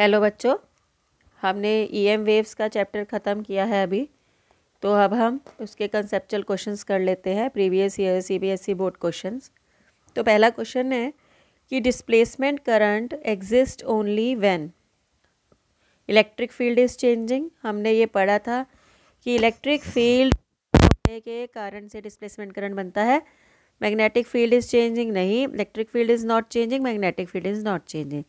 hello बच्चों हमने EM e waves का चैप्टर ख़त्म किया है अभी तो अब हम उसके कंसेप्चुअल क्वेश्चंस कर लेते हैं previous year CBSE board questions तो पहला क्वेश्चन है कि displacement current exist only when electric field is changing हमने ये पढ़ा था कि इलेक्ट्रिक फील्ड होने के कारण से डिस्प्लेसमेंट करंट बनता है मैग्नेटिक फील्ड इज़ चेंजिंग नहीं electric field is not changing magnetic field is not changing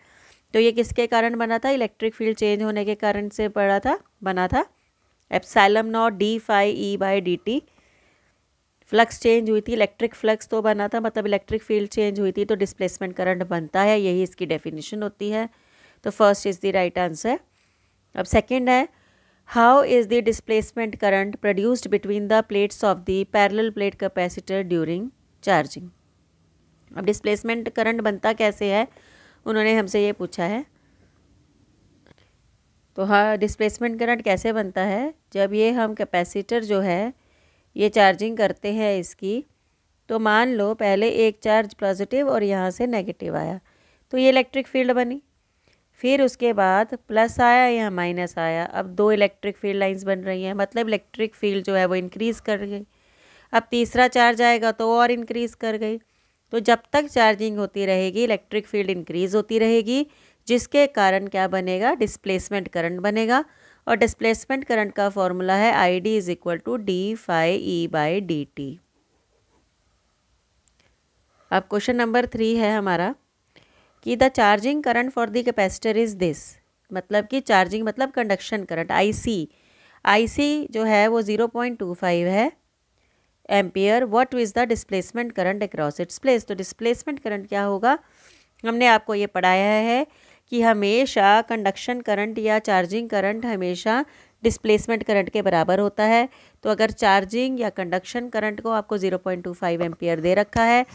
तो ये किसके कारण बना था इलेक्ट्रिक फील्ड चेंज होने के कारण से पड़ा था बना था epsilon not D phi E by D T flux change हुई थी इलेक्ट्रिक फ्लक्स तो बना था मतलब इलेक्ट्रिक फील्ड चेंज हुई थी तो डिस्प्लेसमेंट करंट बनता है यही इसकी डेफिनेशन होती है तो first is the right answer अब सेकेंड है how is the displacement current produced between the plates of the parallel plate capacitor during charging अब डिस्प्लेसमेंट करंट बनता कैसे है उन्होंने हमसे ये पूछा है तो हाँ डिस्प्लेसमेंट करंट कैसे बनता है जब ये हम कैपेसिटर जो है ये चार्जिंग करते हैं इसकी तो मान लो पहले एक चार्ज पॉजिटिव और यहाँ से नेगेटिव आया तो ये इलेक्ट्रिक फील्ड बनी फिर उसके बाद प्लस आया या माइनस आया अब दो इलेक्ट्रिक फील्ड लाइंस बन रही हैं मतलब इलेक्ट्रिक फील्ड जो है वो इंक्रीज़ कर गई अब तीसरा चार्ज आएगा तो और इंक्रीज़ कर गई तो जब तक चार्जिंग होती रहेगी इलेक्ट्रिक फील्ड इंक्रीज़ होती रहेगी जिसके कारण क्या बनेगा डिस्प्लेसमेंट करंट बनेगा और डिस्प्लेसमेंट करंट का फॉर्मूला है I D is equal to D phi E by D T अब क्वेश्चन नंबर थ्री है हमारा कि the charging current for the capacitor is this मतलब कि चार्जिंग मतलब कंडक्शन करंट आई सी आई सी जो है वो ज़ीरो पॉइंट टू फाइव है ampere what is the displacement current across its plates तो डिस्प्लेसमेंट करंट क्या होगा हमने आपको ये पढ़ाया है कि हमेशा कंडक्शन करंट या चार्जिंग करंट हमेशा डिस्प्लेसमेंट करंट के बराबर होता है तो अगर चार्जिंग या कंडक्शन करंट को आपको 0.25 पॉइंट एम्पियर दे रखा है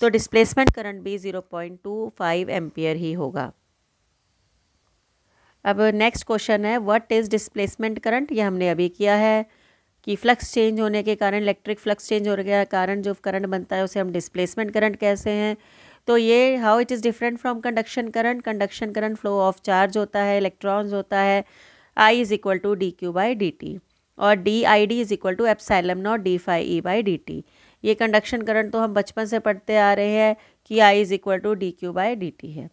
तो डिस्प्लेसमेंट करंट भी 0.25 पॉइंट एम्पियर ही होगा अब नेक्स्ट क्वेश्चन है व्हाट इज़ डिस्प्लेसमेंट करंट ये हमने अभी किया है कि फ्लक्स चेंज होने के कारण इलेक्ट्रिक फ्लक्स चेंज होने के कारण जो करंट बनता है उसे हम डिस्प्लेसमेंट करंट कैसे हैं तो ये how it is different from conduction current conduction current flow of charge होता है इलेक्ट्रॉन्स होता है I is equal to D Q by D T और D I D is equal to epsilon not D phi E by D T ये conduction current तो हम बचपन से पढ़ते आ रहे हैं कि I is equal to D Q by D T है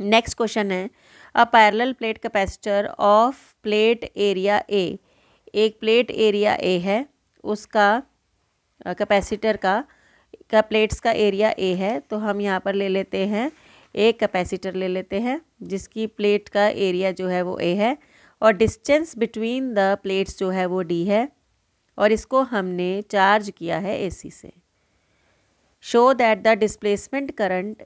नेक्स्ट क्वेश्चन है अ parallel plate capacitor of plate area A एक प्लेट एरिया ए है उसका कैपेसिटर का का प्लेट्स का एरिया ए है तो हम यहाँ पर ले लेते हैं एक कैपेसिटर ले लेते हैं जिसकी प्लेट का एरिया जो है वो ए है और डिस्टेंस बिटवीन द प्लेट्स जो है वो डी है और इसको हमने चार्ज किया है एसी से show that the displacement current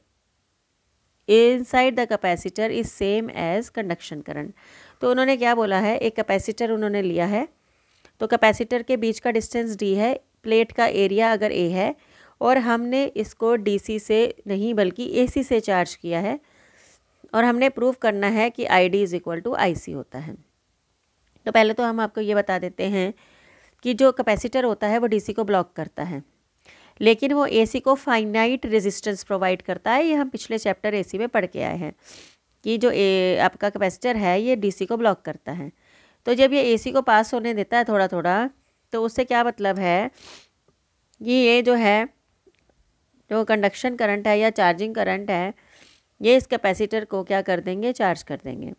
inside the capacitor is same as conduction current तो उन्होंने क्या बोला है एक कैपेसिटर उन्होंने लिया है तो कैपेसिटर के बीच का डिस्टेंस डी है प्लेट का एरिया अगर ए है और हमने इसको डीसी से नहीं बल्कि एसी से चार्ज किया है और हमने प्रूव करना है कि I D is equal to I C होता है तो पहले तो हम आपको ये बता देते हैं कि जो कैपेसिटर होता है वो डीसी को ब्लॉक करता है लेकिन वो एसी को फाइनाइट रेजिस्टेंस प्रोवाइड करता है ये हम पिछले चैप्टर एसी में पढ़ के आए हैं कि जो ए, आपका कैपेसिटर है ये डीसी को ब्लॉक करता है तो जब ये एसी को पास होने देता है थोड़ा थोड़ा तो उससे क्या मतलब है कि ये जो है जो कंडक्शन करंट है या चार्जिंग करंट है ये इस कैपेसिटर को क्या कर देंगे चार्ज कर देंगे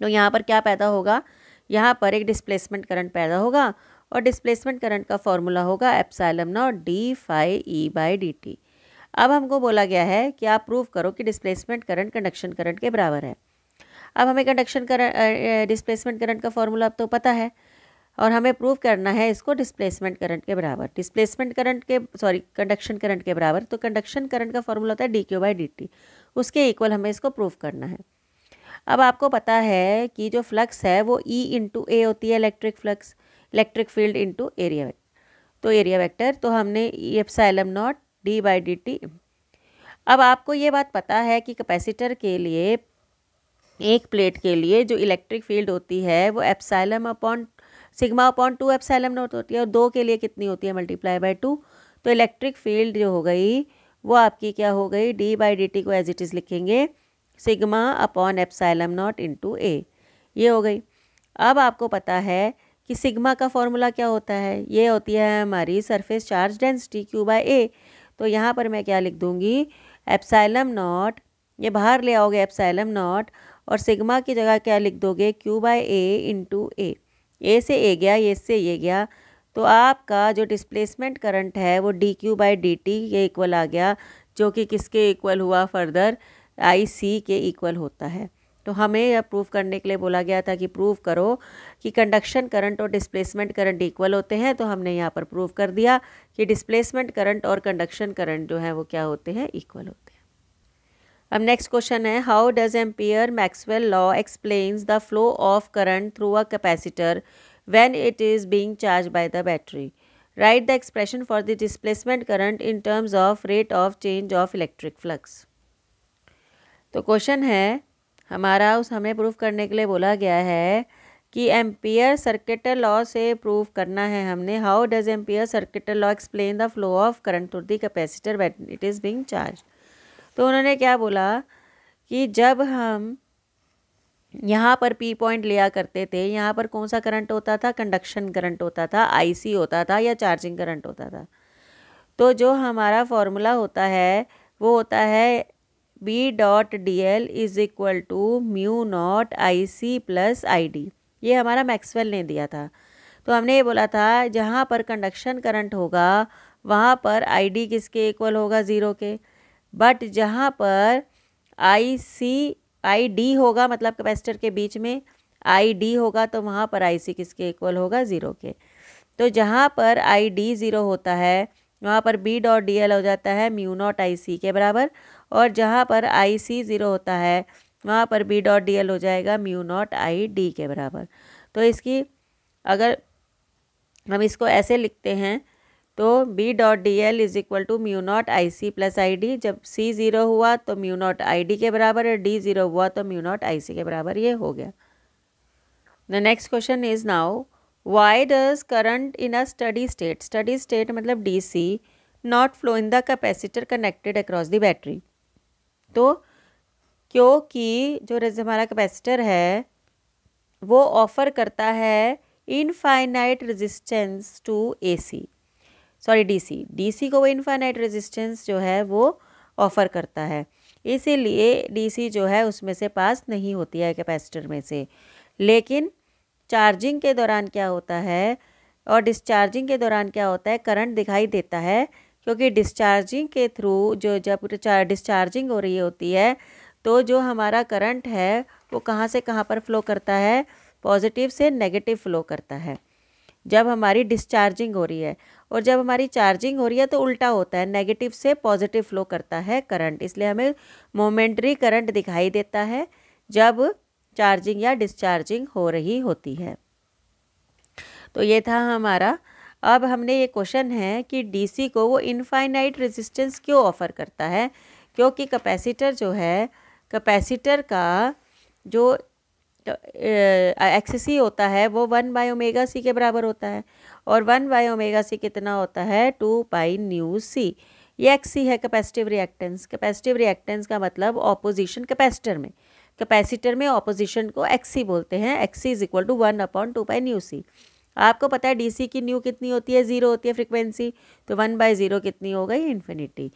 तो यहाँ पर क्या पैदा होगा यहाँ पर एक डिस्प्लेसमेंट करंट पैदा होगा और डिस्प्लेसमेंट करंट का फॉर्मूला होगा epsilon not D phi E by D T अब हमको बोला गया है कि आप प्रूव करो कि डिस्प्लेसमेंट करंट कंडक्शन करंट के बराबर है अब हमें कंडक्शन करंट डिस्प्लेसमेंट करंट का फॉर्मूला अब तो पता है और हमें प्रूव करना है इसको डिस्प्लेसमेंट करंट के बराबर डिस्प्लेसमेंट करंट के सॉरी कंडक्शन करंट के बराबर तो कंडक्शन करंट का फॉर्मूला होता है D Q by D T उसके इक्वल हमें इसको प्रूव करना है अब आपको पता है कि जो फ्लक्स है वो ई इंटू ए होती है electric flux electric field into area तो एरिया वेक्टर तो हमने epsilon not D by D T अब आपको ये बात पता है कि कैपेसिटर के लिए एक प्लेट के लिए जो इलेक्ट्रिक फील्ड होती है वो epsilon upon sigma upon two epsilon not होती है और दो के लिए कितनी होती है मल्टीप्लाई बाई टू तो इलेक्ट्रिक फील्ड जो हो गई वो आपकी क्या हो गई डी बाई डी टी को एज इट इज़ लिखेंगे sigma upon epsilon not into A ये हो गई अब आपको पता है कि सिग्मा का फॉर्मूला क्या होता है ये होती है हमारी surface charge density Q by A तो यहाँ पर मैं क्या लिख दूँगी एप्साइलम नॉट ये बाहर ले आओगे एप्साइलम नॉट और सिग्मा की जगह क्या लिख दोगे Q by A into A A से ए गया ये से ये गया तो आपका जो डिस्प्लेसमेंट करंट है वो D Q by D T ये इक्वल आ गया जो कि किसके इक्वल हुआ फर्दर आई सी के इक्वल होता है तो हमें यह प्रूव करने के लिए बोला गया था कि प्रूव करो कि कंडक्शन करंट और डिस्प्लेसमेंट करंट इक्वल होते हैं तो हमने यहाँ पर प्रूव कर दिया कि डिस्प्लेसमेंट करंट और कंडक्शन करंट जो है वो क्या होते हैं इक्वल होते हैं अब नेक्स्ट क्वेश्चन है how does Ampere Maxwell law explains the flow of current through a capacitor when it is being charge by the battery write the expression for the displacement current in terms of rate of change of electric flux तो question है हमारा उस हमें proof करने के लिए बोला गया है कि एम्पियर सर्किट लॉ से प्रूव करना है हमने how does Ampere circuit law explain the flow of current to the capacitor when it is being charge तो उन्होंने क्या बोला कि जब हम यहाँ पर पी पॉइंट लिया करते थे यहाँ पर कौन सा करंट होता था कंडक्शन करंट होता था आईसी होता था या चार्जिंग करंट होता था तो जो हमारा फॉर्मूला होता है वो होता है B dot D L is equal to mu not I C plus I D ये हमारा मैक्सवेल ने दिया था तो हमने ये बोला था जहाँ पर कंडक्शन करंट होगा वहाँ पर आई डी किसके इक्वल होगा ज़ीरो के बट जहाँ पर आई सी आई डी होगा मतलब कैपेसिटर के बीच में आई डी होगा तो वहाँ पर आई सी किसके इक्वल होगा ज़ीरो के तो जहाँ पर आई डी ज़ीरो होता है वहाँ पर बी डॉट डी एल हो जाता है म्यू नॉट आई सी के बराबर और जहाँ पर आई सी ज़ीरो होता है वहाँ पर बी डॉट डी एल हो जाएगा म्यू नॉट आई डी के बराबर तो इसकी अगर हम इसको ऐसे लिखते हैं तो B dot D L is equal to mu not I C plus I D जब सी ज़ीरो हुआ तो म्यू नॉट आई डी के बराबर और डी ज़ीरो हुआ तो म्यू नॉट आई सी के बराबर ये हो गया the next question is now why does current in a steady state steady state मतलब D C not flow in the capacitor connected across the battery तो क्योंकि जो हमारा कैपेसिटर है वो ऑफ़र करता है infinite resistance to AC sorry DC DC को वो इनफाइनाइट रेजिस्टेंस जो है वो ऑफ़र करता है इसीलिए डीसी जो है उसमें से पास नहीं होती है कैपेसिटर में से लेकिन चार्जिंग के दौरान क्या होता है और डिस्चार्जिंग के दौरान क्या होता है करंट दिखाई देता है क्योंकि डिस्चार्जिंग के थ्रू जो जब डिस्चार्जिंग हो रही होती है तो जो हमारा करंट है वो कहाँ से कहाँ पर फ्लो करता है पॉजिटिव से नेगेटिव फ्लो करता है जब हमारी डिस्चार्जिंग हो रही है और जब हमारी चार्जिंग हो रही है तो उल्टा होता है नेगेटिव से पॉजिटिव फ्लो करता है करंट इसलिए हमें मोमेंट्री करंट दिखाई देता है जब चार्जिंग या डिस्चार्जिंग हो रही होती है तो ये था हमारा अब हमने ये क्वेश्चन है कि डीसी को वो इनफाइनाइट रेजिस्टेंस क्यों ऑफ़र करता है क्योंकि कैपेसिटर जो है कैपेसिटर का जो एक्स होता है वो वन बाई ओमेगा सी के बराबर होता है और वन बाई ओमेगा सी कितना होता है टू बाई न्यू सी ये एक्स है कैपेसिटिव रिएक्टेंस कैपेसिटिव रिएक्टेंस का मतलब ऑपोजिशन कैपेसिटर में कैपेसिटर में ऑपोजिशन को एक्स बोलते हैं X is equal to one upon two by nu C आपको पता है डीसी की न्यू कितनी होती है ज़ीरो होती है फ्रिक्वेंसी तो वन बाई ज़ीरो कितनी हो गई इन्फिनिटी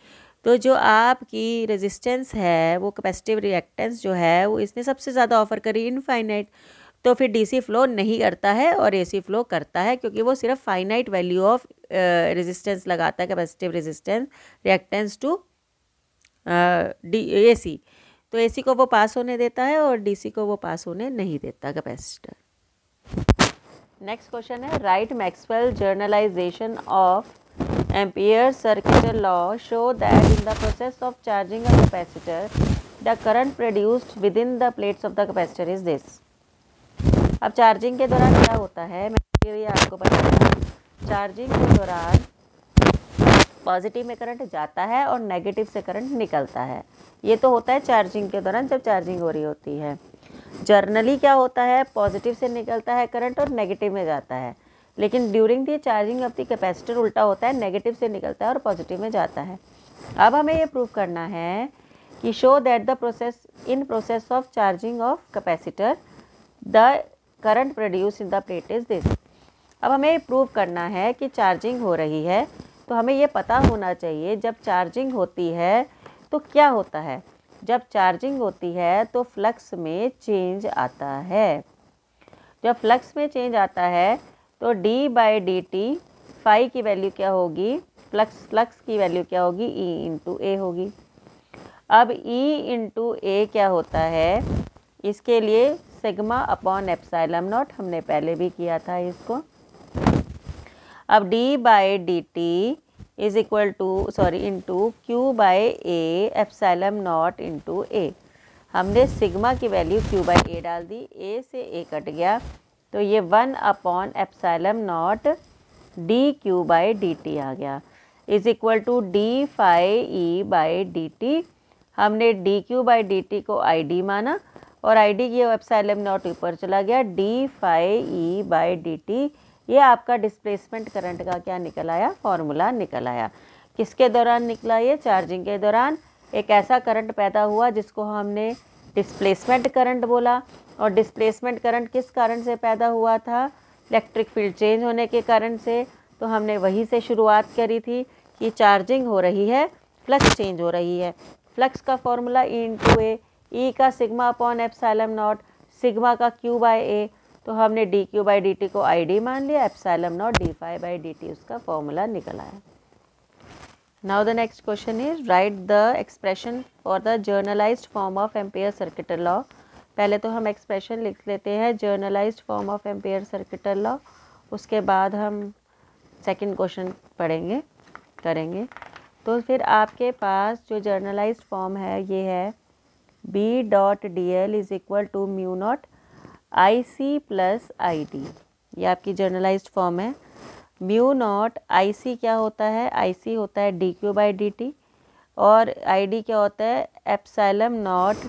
तो जो आपकी रेजिस्टेंस है वो कैपेसिटिव रिएक्टेंस जो है वो इसने सबसे ज़्यादा ऑफर करी इनफाइनाइट तो फिर डीसी फ्लो नहीं करता है और एसी फ्लो करता है क्योंकि वो सिर्फ फाइनाइट वैल्यू ऑफ रेजिस्टेंस लगाता है capacitive resistance reactance to the AC तो एसी को वो पास होने देता है और डीसी को वो पास होने नहीं देता कैपेसिटर नेक्स्ट क्वेश्चन है write Maxwell generalization of Ampere circuit law show that in the process of charging a capacitor the current produced within the plates of the capacitor is this अब charging के दौरान क्या होता है मैं ये आपको बताऊँ चार्जिंग के दौरान पॉजिटिव में करंट जाता है और नेगेटिव से करंट निकलता है ये तो होता है चार्जिंग के दौरान जब चार्जिंग हो रही होती है जर्नली क्या होता है पॉजिटिव से निकलता है करंट और नेगेटिव में जाता है लेकिन during the charging of the capacitor उल्टा होता है नेगेटिव से निकलता है और पॉजिटिव में जाता है अब हमें ये प्रूव करना है कि show that the process in process of charging of capacitor the current produce in the plate is this अब हमें प्रूव करना है कि चार्जिंग हो रही है तो हमें ये पता होना चाहिए जब चार्जिंग होती है तो क्या होता है जब चार्जिंग होती है तो फ्लक्स में चेंज आता है जब फ्लक्स में चेंज आता है तो D by D T phi की वैल्यू क्या होगी फ्लक्स फ्लक्स की वैल्यू क्या होगी ई इंटू ए होगी अब ई इंटू ए क्या होता है इसके लिए सिग्मा अपॉन एप्साइलम नॉट हमने पहले भी किया था इसको अब D by D T is equal to sorry into Q by A epsilon not into A हमने सिग्मा की वैल्यू क्यू बाई ए डाल दी ए से ए कट गया तो ये one upon epsilon not D Q by D T आ गया is equal to D phi E by D T हमने D Q by D T को आई डी माना और आई डी की एप्साइलम नॉट ऊपर चला गया D phi E by D T ये आपका डिस्प्लेसमेंट करंट का क्या निकल आया फॉर्मूला निकल आया किसके दौरान निकला ये चार्जिंग के दौरान एक ऐसा करंट पैदा हुआ जिसको हमने डिस्प्लेसमेंट करंट बोला और डिस्प्लेसमेंट करंट किस कारण से पैदा हुआ था इलेक्ट्रिक फील्ड चेंज होने के कारण से तो हमने वहीं से शुरुआत करी थी कि चार्जिंग हो रही है फ्लक्स चेंज हो रही है फ्लक्स का formula E into A E का sigma upon epsilon not sigma का क्यू बाय ए तो हमने D Q by D T को आई डी मान लिया epsilon not D phi by D T उसका फॉर्मूला निकल आया now the next question is write the expression for the generalize form of Ampere circuital law पहले तो हम expression लिख लेते हैं generalize form of Ampere circuital law उसके बाद हम सेकेंड क्वेश्चन पढ़ेंगे करेंगे तो फिर आपके पास जो जर्नलाइज फॉर्म है ये है B dot D L is equal to mu not I C plus I D ये आपकी जर्नलाइज फॉर्म है म्यू नॉट आई सी क्या होता है आई सी होता है D Q by D T और आई डी क्या होता है epsilon not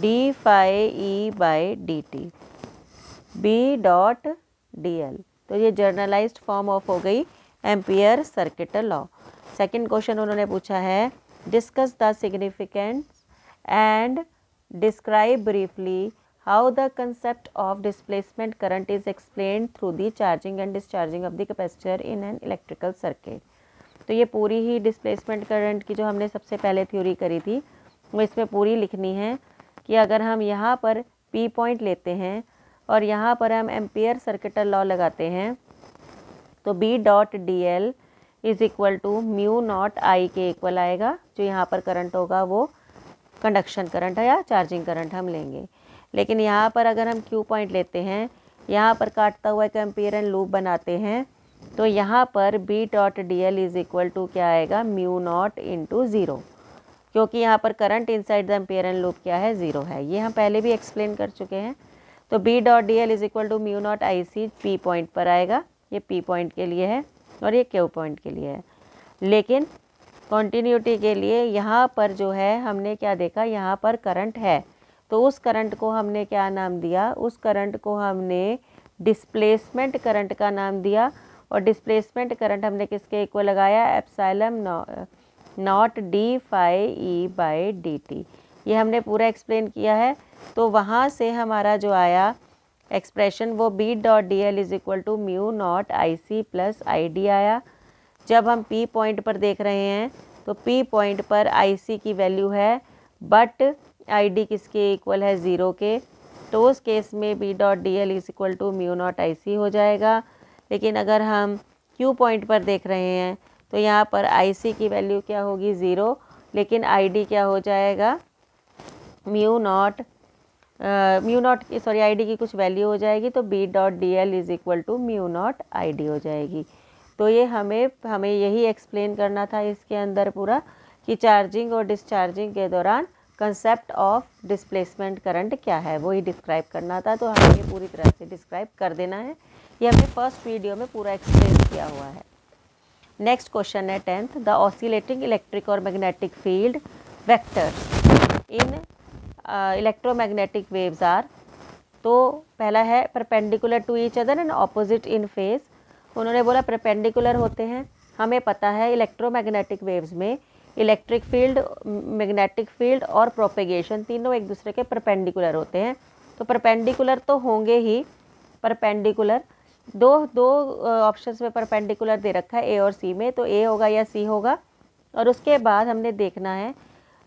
D phi E by D T B dot D L तो ये जर्नलाइज फॉर्म ऑफ हो गई Ampere circuit law second question उन्होंने पूछा है discuss the significant and describe briefly how the concept of displacement current is explained through the charging and discharging of the capacitor in an electrical circuit तो ये पूरी ही displacement current की जो हमने सबसे पहले थ्योरी करी थी वो इसमें पूरी लिखनी है कि अगर हम यहाँ पर पी पॉइंट लेते हैं और यहाँ पर हम एम्पियर सर्किटल लॉ लगाते हैं तो B dot D L is equal to mu not I के इक्वल आएगा जो यहाँ पर करंट होगा वो कंडक्शन करंट है या चार्जिंग करंट हम लेंगे लेकिन यहाँ पर अगर हम क्यू पॉइंट लेते हैं यहाँ पर काटता हुआ एक एंड लूप बनाते हैं तो यहाँ पर B dot D L is equal to क्या आएगा म्यू नॉट इंटू ज़ीरो क्योंकि यहाँ पर current inside the and loop क्या है ज़ीरो है ये हम पहले भी एक्सप्लेन कर चुके हैं तो B dot D L is equal to mu not I C P point पर आएगा ये पी पॉइंट के लिए है और ये क्यू पॉइंट के लिए है लेकिन कॉन्टीन्यूटी के लिए यहाँ पर जो है हमने क्या देखा यहाँ पर करंट है तो उस करंट को हमने क्या नाम दिया उस करंट को हमने डिस्प्लेसमेंट करंट का नाम दिया और डिस्प्लेसमेंट करंट हमने किसके इक्वल लगाया epsilon not D phi E by D T ये हमने पूरा एक्सप्लेन किया है तो वहाँ से हमारा जो आया एक्सप्रेशन वो B dot D L is equal to mu not I C plus I D आया जब हम पी पॉइंट पर देख रहे हैं तो पी पॉइंट पर आई सी की वैल्यू है बट आईडी किसके इक्वल है ज़ीरो के तो उस केस में B dot D L is equal to mu not I C हो जाएगा लेकिन अगर हम क्यू पॉइंट पर देख रहे हैं तो यहाँ पर आई सी की वैल्यू क्या होगी ज़ीरो लेकिन आई डी क्या हो जाएगा म्यू नॉट म्यू नॉट की सॉरी आई डी की कुछ वैल्यू हो जाएगी तो B dot D L is equal to mu not I D हो जाएगी तो ये हमें हमें यही एक्सप्लेन करना था इसके अंदर पूरा कि चार्जिंग और डिस्चार्जिंग के दौरान कंसेप्ट ऑफ डिस्प्लेसमेंट करंट क्या है वही डिस्क्राइब करना था तो हमें ये पूरी तरह से डिस्क्राइब कर देना है ये हमने फर्स्ट वीडियो में पूरा एक्सप्लेन किया हुआ है नेक्स्ट क्वेश्चन है टेंथ द ऑसिलेटिंग इलेक्ट्रिक और magnetic field vector in electromagnetic waves are तो पहला है perpendicular to each other and opposite in phase उन्होंने बोला परपेंडिकुलर होते हैं हमें पता है इलेक्ट्रोमैग्नेटिक वेव्स में इलेक्ट्रिक फील्ड मैग्नेटिक फील्ड और प्रोपेगेशन तीनों एक दूसरे के परपेंडिकुलर होते हैं तो परपेंडिकुलर तो होंगे ही परपेंडिकुलर दो दो ऑप्शन में परपेंडिकुलर दे रखा है ए और सी में तो ए होगा या सी होगा और उसके बाद हमने देखना है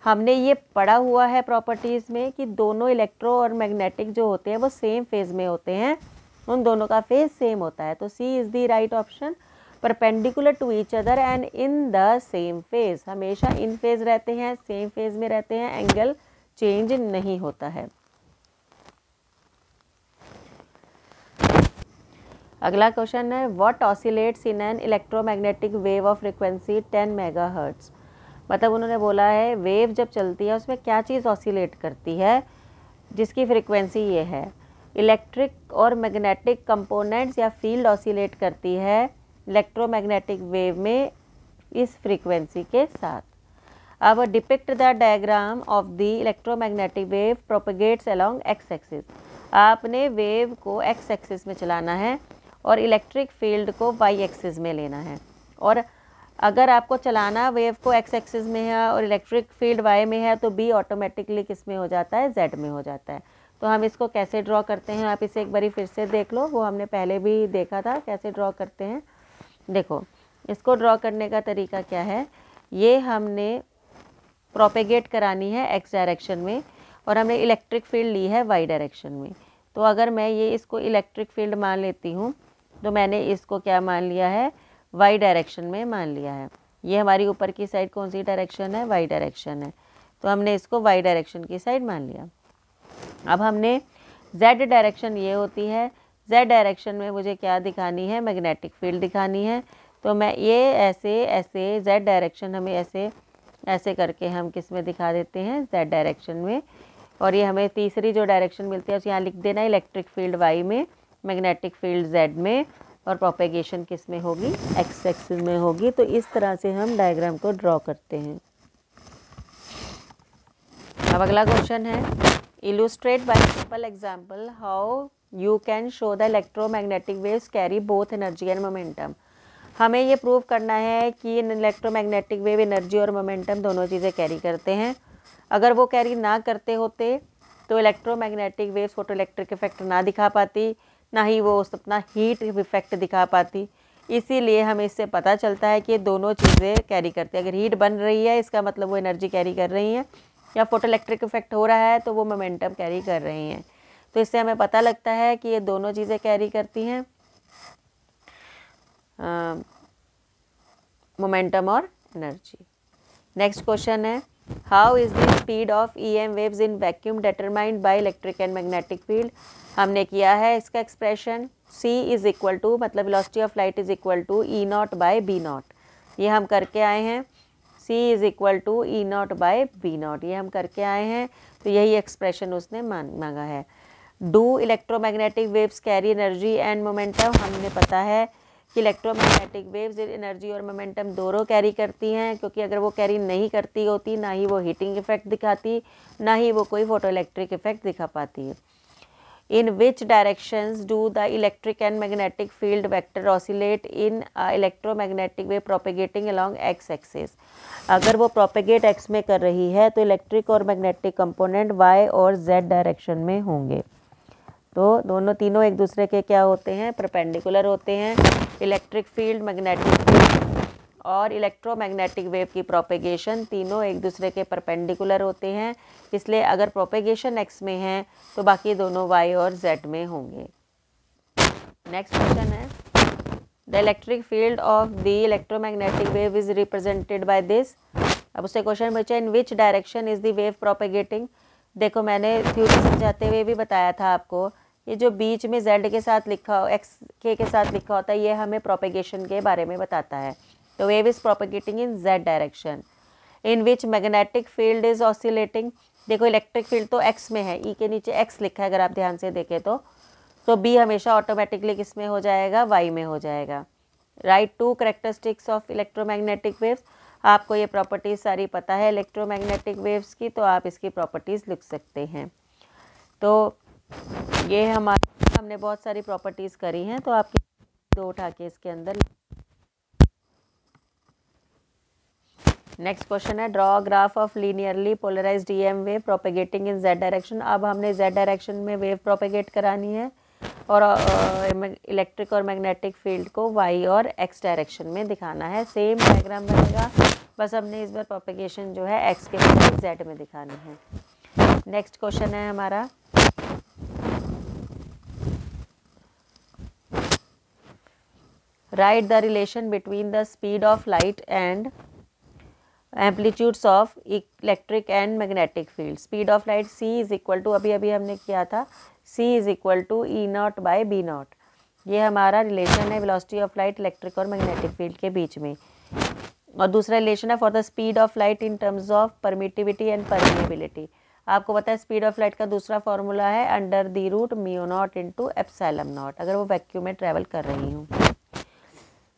हमने ये पढ़ा हुआ है प्रॉपर्टीज़ में कि दोनों इलेक्ट्रो और मैग्नेटिक जो होते हैं वो सेम फेज़ में होते हैं उन दोनों का फेज़ सेम होता है तो C is the right option perpendicular to each other and in the same phase हमेशा इन फेज रहते हैं सेम फेज में रहते हैं एंगल चेंज नहीं होता है अगला क्वेश्चन है what oscillates in an electromagnetic wave of frequency 10 mega मतलब उन्होंने बोला है वेव जब चलती है उसमें क्या चीज़ ऑसिलेट करती है जिसकी फ्रिक्वेंसी ये है इलेक्ट्रिक और मैग्नेटिक कंपोनेंट्स या फील्ड ऑसिलेट करती है इलेक्ट्रोमैग्नेटिक वेव में इस फ्रीक्वेंसी के साथ अब depict the diagram of the electromagnetic wave propagates along X axis आपने वेव को एक्स एक्सिस में चलाना है और इलेक्ट्रिक फील्ड को वाई एक्सिस में लेना है और अगर आपको चलाना वेव को एक्स एक्सिस में है और इलेक्ट्रिक फील्ड वाई में है तो बी ऑटोमेटिकली किस में हो जाता है जेड में हो जाता है तो हम इसको कैसे ड्रॉ करते हैं आप इसे एक बारी फिर से देख लो वो हमने पहले भी देखा था कैसे ड्रॉ करते हैं देखो इसको ड्रॉ करने का तरीका क्या है ये हमने प्रोपेगेट करानी है एक्स डायरेक्शन में और हमने इलेक्ट्रिक फील्ड ली है वाई डायरेक्शन में तो अगर मैं ये इसको इलेक्ट्रिक फील्ड मान लेती हूँ तो मैंने इसको क्या मान लिया है वाई डायरेक्शन में मान लिया है ये हमारी ऊपर की साइड कौन सी डायरेक्शन है वाई डायरेक्शन है तो हमने इसको वाई डायरेक्शन की साइड मान लिया अब हमने जेड डायरेक्शन ये होती है z डायरेक्शन में मुझे क्या दिखानी है मैग्नेटिक फील्ड दिखानी है तो मैं ये ऐसे ऐसे z डायरेक्शन हमें ऐसे ऐसे करके हम किस में दिखा देते हैं z डायरेक्शन में और ये हमें तीसरी जो डायरेक्शन मिलती है उसे यहाँ लिख देना इलेक्ट्रिक फील्ड वाई में मैग्नेटिक फील्ड जेड में और प्रोपेगेशन किस में होगी X एक्सिस में होगी तो इस तरह से हम डायग्राम को ड्रॉ करते हैं अब अगला क्वेश्चन है illustrate by simple example how you can show the electromagnetic waves carry both energy and momentum हमें ये प्रूव करना है कि इन इलेक्ट्रोमैग्नेटिक वेव एनर्जी और मोमेंटम दोनों चीज़ें कैरी करते हैं अगर वो कैरी ना करते होते तो electromagnetic waves photo electric effect ना दिखा पाती ना ही वो अपना हीट इफेक्ट दिखा पाती इसीलिए हमें इससे पता चलता है कि दोनों चीज़ें कैरी करती है अगर हीट बन रही है इसका मतलब वो एनर्जी कैरी कर रही हैं या फोटो इलेक्ट्रिक इफेक्ट हो रहा है तो वो मोमेंटम कैरी कर रही हैं तो इससे हमें पता लगता है कि ये दोनों चीज़ें कैरी करती हैं मोमेंटम और एनर्जी नेक्स्ट क्वेश्चन है how is the speed of E M waves in vacuum determined by electric and magnetic field हमने किया है इसका expression C is equal to मतलब velocity of light is equal to E naught by B naught ये हम करके आए हैं C is equal to E naught by B naught ये हम करके आए हैं तो यही एक्सप्रेशन उसने मांगा है do electromagnetic waves carry energy and momentum हमने पता है कि इलेक्ट्रोमैग्नेटिक वेव्स एनर्जी और मोमेंटम दोनों कैरी करती हैं क्योंकि अगर वो कैरी नहीं करती होती ना ही वो हीटिंग इफेक्ट दिखाती ना ही वो कोई फोटो इलेक्ट्रिक इफेक्ट दिखा पाती है in which directions do the electric and magnetic field vector oscillate in electromagnetic wave propagating along X axis अगर वो प्रोपेगेट एक्स में कर रही है तो इलेक्ट्रिक और मैग्नेटिक कंपोनेंट वाई और जेड डायरेक्शन में होंगे तो दोनों तीनों एक दूसरे के क्या होते हैं परपेंडिकुलर होते हैं इलेक्ट्रिक फील्ड मैग्नेटिक और इलेक्ट्रोमैग्नेटिक वेव की प्रोपेगेशन तीनों एक दूसरे के परपेंडिकुलर होते हैं इसलिए अगर प्रोपेगेशन एक्स में है तो बाकी दोनों वाई और जेड में होंगे नेक्स्ट क्वेश्चन है the electric field of the electromagnetic wave is represented by this अब उससे क्वेश्चन पूछा in which direction is the wave propagating देखो मैंने थ्योरी समझाते हुए भी बताया था आपको ये जो बीच में जेड के साथ लिखा हो एक्स के के साथ लिखा होता है ये हमें प्रोपेगेशन के बारे में बताता है तो wave is propagating in Z direction in which magnetic field is oscillating देखो इलेक्ट्रिक फील्ड तो एक्स में है ई e के नीचे एक्स लिखा है अगर आप ध्यान से देखें तो तो बी हमेशा ऑटोमेटिकली किस में हो जाएगा वाई में हो जाएगा write two characteristics of electromagnetic waves आपको ये प्रॉपर्टीज़ सारी पता है इलेक्ट्रोमैग्नेटिक वेव्स की तो आप इसकी प्रॉपर्टीज़ लिख सकते हैं तो ये हमारे हमने बहुत सारी प्रॉपर्टीज़ करी हैं तो आपके दो उठा के इसके अंदर नेक्स्ट क्वेश्चन है draw graph of linearly polarise M wave propagating in Z direction अब हमने जेड डायरेक्शन में वेव प्रोपेगेट करानी है और इलेक्ट्रिक और मैग्नेटिक फील्ड को वाई और एक्स डायरेक्शन में दिखाना है सेम डायग्राम बनेगा बस हमने इस बार प्रोपेगेशन जो है एक्स के जेड में दिखानी है नेक्स्ट क्वेश्चन है हमारा write the relation between the speed of light and amplitudes of electric and magnetic field speed of light C is equal to अभी अभी हमने किया था C is equal to E naught by B naught ये हमारा relation है velocity of light electric और magnetic field के बीच में और दूसरा रिलेशन है for the speed of light in terms of permittivity and permeability आपको पता है स्पीड ऑफ लाइट का दूसरा फॉर्मूला है under the root mu naught into epsilon naught अगर वो वैक्यूम में ट्रेवल कर रही हूँ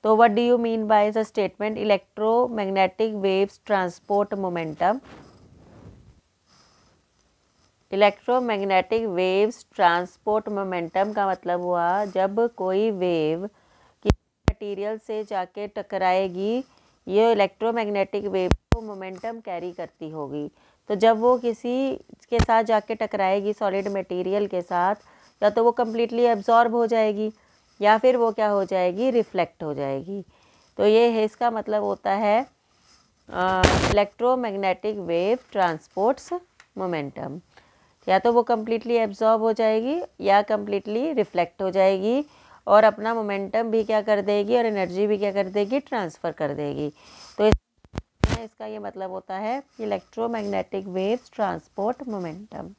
तो what do you mean by the statement electromagnetic waves transport momentum electromagnetic waves transport momentum का मतलब हुआ जब कोई वेव किसी मटेरियल से जाके टकराएगी ये इलेक्ट्रोमैग्नेटिक वेव को मोमेंटम कैरी करती होगी तो जब वो किसी के साथ जाके टकराएगी सॉलिड मटेरियल के साथ या तो वो कम्प्लीटली एब्जॉर्ब हो जाएगी या फिर वो क्या हो जाएगी रिफ्लेक्ट हो जाएगी तो ये है इसका मतलब होता है इलेक्ट्रोमैग्नेटिक वेव ट्रांसपोर्ट्स मोमेंटम या तो वो कम्प्लीटली एब्जॉर्ब हो जाएगी या कम्प्लीटली रिफ्लेक्ट हो जाएगी और अपना मोमेंटम भी क्या कर देगी और एनर्जी भी क्या कर देगी ट्रांसफ़र कर देगी तो इस इसका ये मतलब होता है इलेक्ट्रोमैग्नेटिक वेव्स ट्रांसपोर्ट मोमेंटम